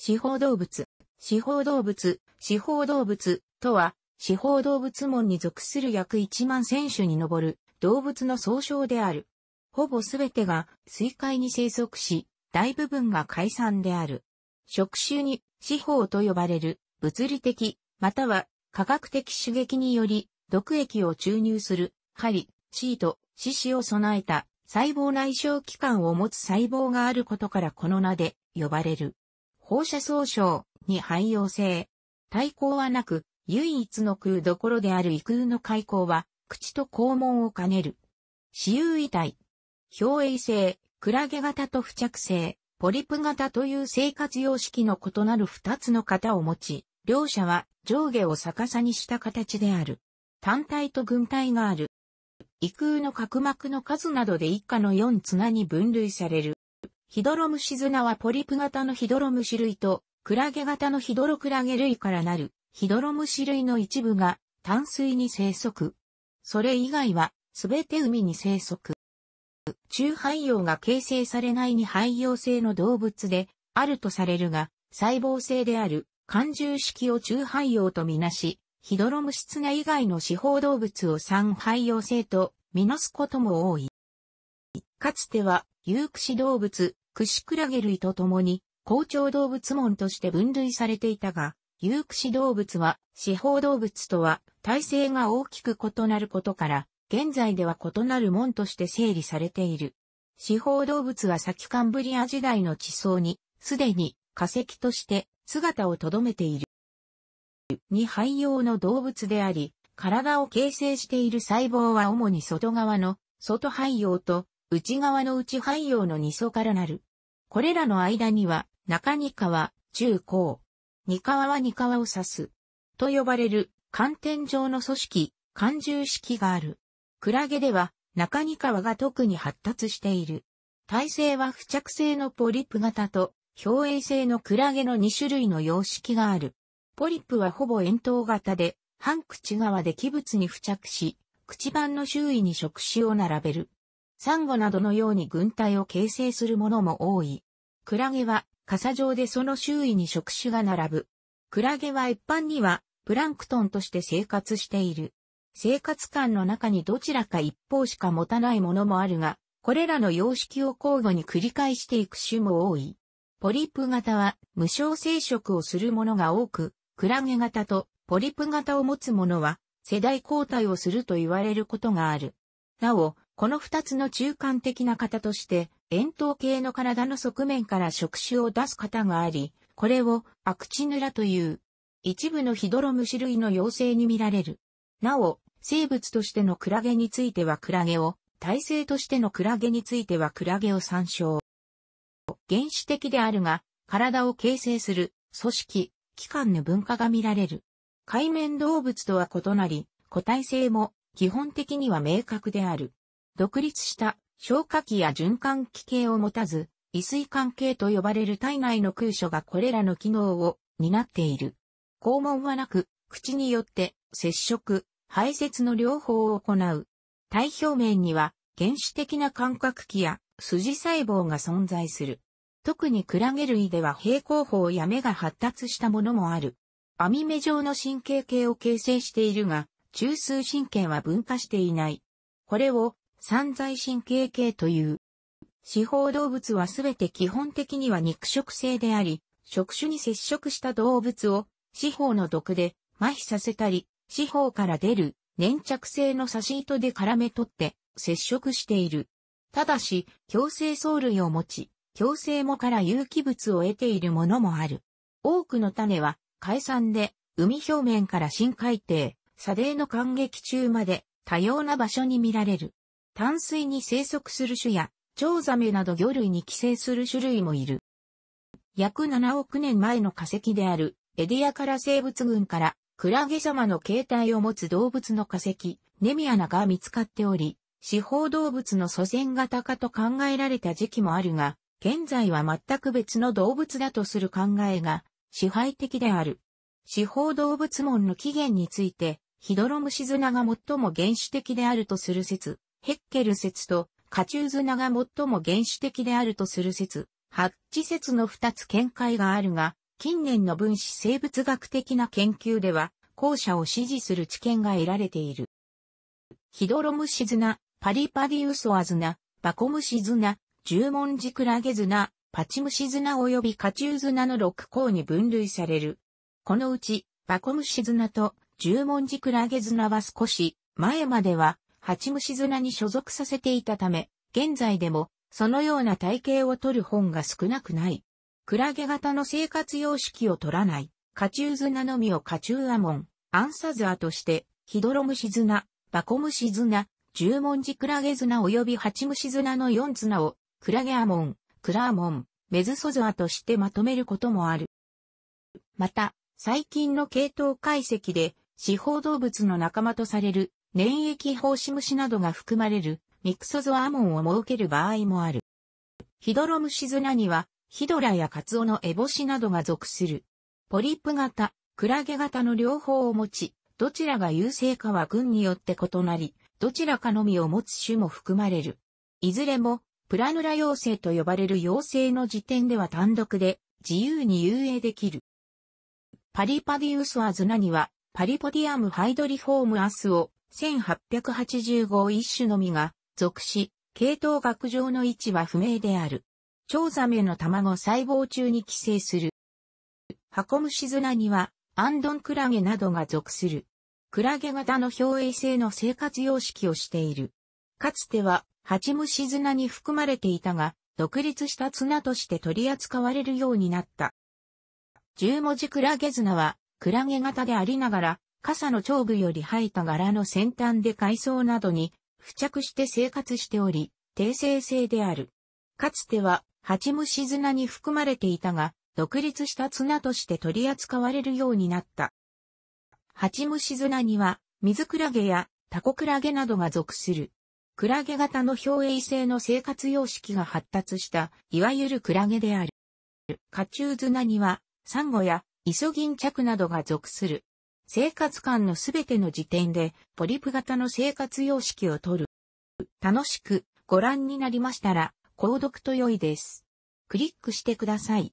司法動物。司法動物、司法動物とは、司法動物門に属する約1万千種に上る動物の総称である。ほぼすべてが水海に生息し、大部分が海産である。触手に司法と呼ばれる物理的または科学的刺激により毒液を注入する針、シート、獅子を備えた細胞内小器官を持つ細胞があることからこの名で呼ばれる。放射総称に汎用性。対抗はなく、唯一の空どころである異空の開口は、口と肛門を兼ねる。私有遺体。表衛性、クラゲ型と付着性、ポリプ型という生活様式の異なる二つの型を持ち、両者は上下を逆さにした形である。単体と群体がある。異空の角膜の数などで一家の4綱に分類される。ヒドロムシズナはポリプ型のヒドロムシ類と、クラゲ型のヒドロクラゲ類からなる、ヒドロムシ類の一部が淡水に生息。それ以外は、すべて海に生息。中汎用が形成されないに汎用性の動物で、あるとされるが、細胞性である、環獣式を中汎用とみなし、ヒドロムシツナ以外の四方動物を三汎用性とみなすことも多い。かつては、有駆動物、クシクラゲ類と共に、校調動物門として分類されていたが、有駆動物は、四方動物とは、体制が大きく異なることから、現在では異なる門として整理されている。四方動物は先カンブリア時代の地層に、すでに化石として姿を留めている。に肺用の動物であり、体を形成している細胞は主に外側の外肺用と内側の内肺用の二素からなる。これらの間には、中二川、中高。二川は二川を指す。と呼ばれる、寒天状の組織、寒重式がある。クラゲでは、中二川が特に発達している。体性は付着性のポリップ型と、表衛性のクラゲの2種類の様式がある。ポリップはほぼ円筒型で、半口側で器物に付着し、口板の周囲に触手を並べる。サンゴなどのように群体を形成するものも多い。クラゲは傘状でその周囲に触手が並ぶ。クラゲは一般にはプランクトンとして生活している。生活感の中にどちらか一方しか持たないものもあるが、これらの様式を交互に繰り返していく種も多い。ポリプ型は無償生殖をするものが多く、クラゲ型とポリプ型を持つものは世代交代をすると言われることがある。なお、この二つの中間的な型として、円筒形の体の側面から触手を出す型があり、これをアクチヌラという、一部のヒドロム種類の妖精に見られる。なお、生物としてのクラゲについてはクラゲを、体制としてのクラゲについてはクラゲを参照。原始的であるが、体を形成する、組織、器官の分化が見られる。海面動物とは異なり、個体性も基本的には明確である。独立した消化器や循環器系を持たず、異水管系と呼ばれる体内の空所がこれらの機能を担っている。肛門はなく、口によって接触、排泄の両方を行う。体表面には原始的な感覚器や筋細胞が存在する。特にクラゲ類では平行法や目が発達したものもある。網目状の神経系を形成しているが、中枢神経は分化していない。これを散在神経系という。四方動物はすべて基本的には肉食性であり、触手に接触した動物を四方の毒で麻痺させたり、四方から出る粘着性の差し糸で絡め取って接触している。ただし、強制藻類を持ち、強制もから有機物を得ているものもある。多くの種は、海産で、海表面から深海底、砂泥の感激中まで、多様な場所に見られる。淡水に生息する種や、チョウザメなど魚類に寄生する種類もいる。約7億年前の化石である、エディアから生物群から、クラゲ様の形態を持つ動物の化石、ネミアナが見つかっており、四方動物の祖先型化と考えられた時期もあるが、現在は全く別の動物だとする考えが支配的である。四方動物門の起源について、ヒドロムシズナが最も原始的であるとする説。ヘッケル説とカチューズナが最も原始的であるとする説、ハッチ説の二つ見解があるが、近年の分子生物学的な研究では、後者を支持する知見が得られている。ヒドロムシズナ、パリパディウソアズナ、バコムシズナ、十文字クラゲズナ、パチムシズナ及びカチューズナの六項に分類される。このうち、バコムシズナと十文字クラゲズナは少し前まではハチムシズナに所属させていたため、現在でも、そのような体型を取る本が少なくない。クラゲ型の生活様式を取らない、カチュウズナのみをカチュウアモン、アンサズアとして、ヒドロムシズナ、バコムシズナ、十文字クラゲズナ及びハチムシズナの四ナを、クラゲアモン、クラーモン、メズソズアとしてまとめることもある。また、最近の系統解析で、四方動物の仲間とされる粘液放子虫などが含まれるミクソゾアモンを設ける場合もある。ヒドロムシズナには、ヒドラやカツオのエボシなどが属する。ポリップ型、クラゲ型の両方を持ち、どちらが優勢かは群によって異なり、どちらかのみを持つ種も含まれる。いずれも、プラヌラ妖精と呼ばれる妖精の時点では単独で、自由に遊泳できる。パリパディウスアズナには、パリポディアムハイドリフォームアスを1885一種のみが属し、系統学上の位置は不明である。蝶ザメの卵細胞中に寄生する。ハコムシズナにはアンドンクラゲなどが属する。クラゲ型の表衛性の生活様式をしている。かつてはハチムシズナに含まれていたが、独立した綱として取り扱われるようになった。十文字クラゲ綱は、クラゲ型でありながら、傘の長部より生えた柄の先端で海藻などに付着して生活しており、低生性である。かつては、蜂虫砂に含まれていたが、独立した綱として取り扱われるようになった。蜂虫砂には、水クラゲやタコクラゲなどが属する。クラゲ型の表衛性の生活様式が発達した、いわゆるクラゲである。カチュウ砂には、サンゴやイソギンチャクなどが属する。生活間のすべての時点でポリプ型の生活様式をとる。楽しくご覧になりましたら、購読と良いです。クリックしてください。